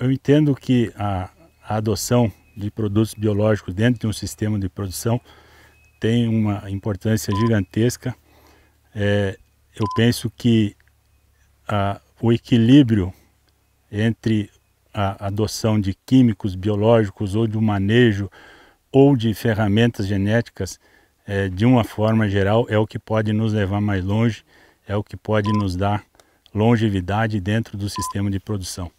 eu entendo que a, a adoção de produtos biológicos dentro de um sistema de produção tem uma importância gigantesca. É, eu penso que a, o equilíbrio entre a adoção de químicos biológicos ou de um manejo ou de ferramentas genéticas é, de uma forma geral é o que pode nos levar mais longe, é o que pode nos dar longevidade dentro do sistema de produção.